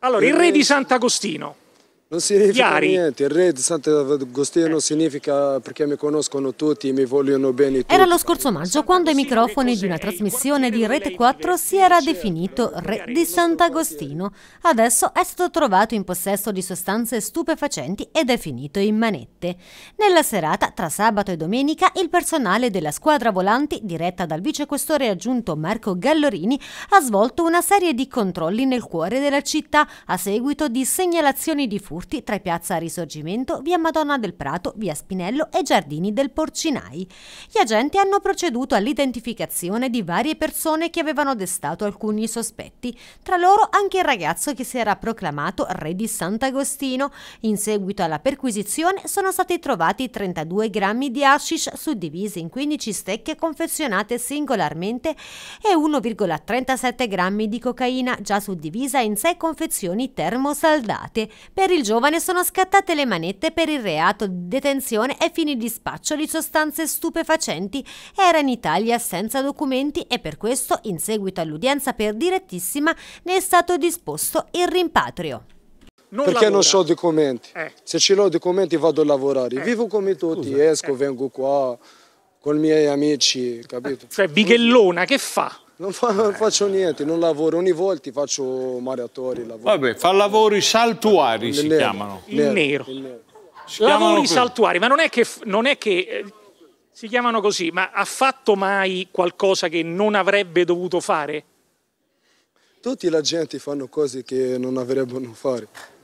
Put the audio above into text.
Allora, il re di Sant'Agostino non significa Chiari. niente, il re di Sant'Agostino eh. significa perché mi conoscono tutti, mi vogliono bene tutti. Era lo scorso maggio quando ai microfoni di una trasmissione di Rete 4 si era definito re di Sant'Agostino. Adesso è stato trovato in possesso di sostanze stupefacenti ed è finito in manette. Nella serata, tra sabato e domenica, il personale della squadra volanti, diretta dal vicequestore aggiunto Marco Gallorini, ha svolto una serie di controlli nel cuore della città a seguito di segnalazioni di diffuse Urti, tra Piazza Risorgimento, via Madonna del Prato, via Spinello e Giardini del Porcinai. Gli agenti hanno proceduto all'identificazione di varie persone che avevano destato alcuni sospetti, tra loro anche il ragazzo che si era proclamato re di Sant'Agostino. In seguito alla perquisizione sono stati trovati 32 grammi di hashish suddivisi in 15 stecche confezionate singolarmente e 1,37 grammi di cocaina già suddivisa in 6 confezioni termosaldate. Per il giovane sono scattate le manette per il reato di detenzione e fini di spaccio di sostanze stupefacenti. Era in Italia senza documenti e per questo, in seguito all'udienza per direttissima, ne è stato disposto il rimpatrio. Non Perché lavora. non ho documenti? Eh. Se ce l'ho documenti vado a lavorare. Eh. Vivo come tutti, Scusa. esco, eh. vengo qua con i miei amici, capito? Cioè, Bighellona che fa? Non, fa, non, faccio niente, non lavoro, ogni volta faccio mariatori. Lavoro. Vabbè, fa lavori saltuari il si nero, chiamano. Il nero. Il nero. Si lavori saltuari, ma non è che, non è che eh, si chiamano così, ma ha fatto mai qualcosa che non avrebbe dovuto fare? Tutti la gente fanno cose che non avrebbero fare.